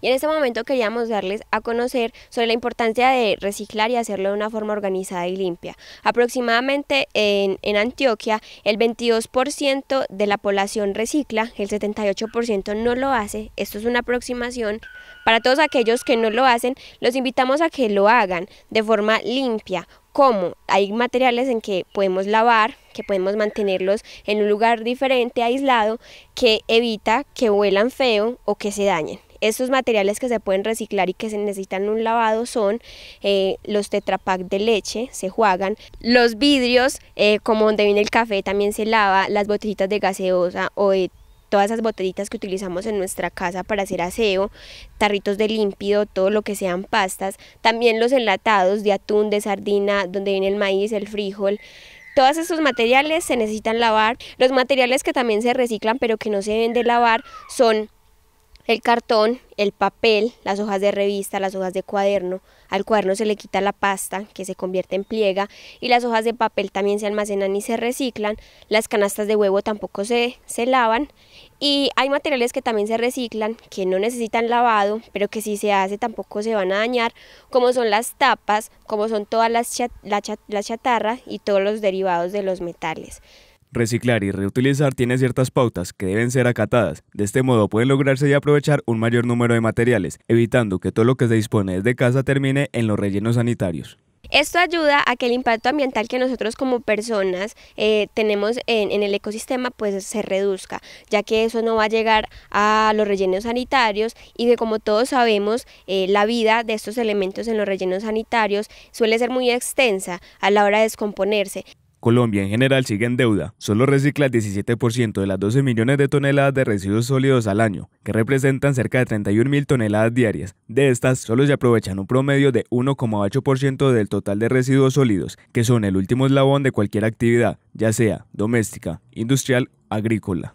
Y en este momento queríamos darles a conocer sobre la importancia de reciclar y hacerlo de una forma organizada y limpia. Aproximadamente en, Antioquia el 22% de la población recicla, el 78% no lo hace. Esto es una aproximación. Para todos aquellos que no lo hacen, los invitamos a que lo hagan de forma limpia, como hay materiales en que podemos lavar, que podemos mantenerlos en un lugar diferente, aislado, que evita que vuelan feo o que se dañen. Estos materiales que se pueden reciclar y que se necesitan un lavado son eh, los tetrapack de leche, se juegan, los vidrios, eh, como donde viene el café también se lava, las botellitas de gaseosa o de eh, todas esas botellitas que utilizamos en nuestra casa para hacer aseo, tarritos de límpido, todo lo que sean pastas, también los enlatados de atún, de sardina, donde viene el maíz, el frijol. Todos estos materiales se necesitan lavar. Los materiales que también se reciclan pero que no se deben de lavar son el cartón, el papel, las hojas de revista, las hojas de cuaderno, al cuaderno se le quita la pasta que se convierte en pliega y las hojas de papel también se almacenan y se reciclan, las canastas de huevo tampoco se, se lavan y hay materiales que también se reciclan, que no necesitan lavado, pero que si se hace tampoco se van a dañar, como son las tapas, como son todas las, la chatarra y todos los derivados de los metales. Reciclar y reutilizar tiene ciertas pautas que deben ser acatadas. De este modo pueden lograrse y aprovechar un mayor número de materiales, evitando que todo lo que se dispone desde casa termine en los rellenos sanitarios. Esto ayuda a que el impacto ambiental que nosotros como personas eh, tenemos en, el ecosistema pues se reduzca, ya que eso no va a llegar a los rellenos sanitarios y que como todos sabemos eh, la vida de estos elementos en los rellenos sanitarios suele ser muy extensa a la hora de descomponerse. Colombia en general sigue en deuda, solo recicla el 17% de las 12 millones de toneladas de residuos sólidos al año, que representan cerca de 31 mil toneladas diarias. De estas, solo se aprovechan un promedio de 1,8% del total de residuos sólidos, que son el último eslabón de cualquier actividad, ya sea doméstica, industrial, agrícola.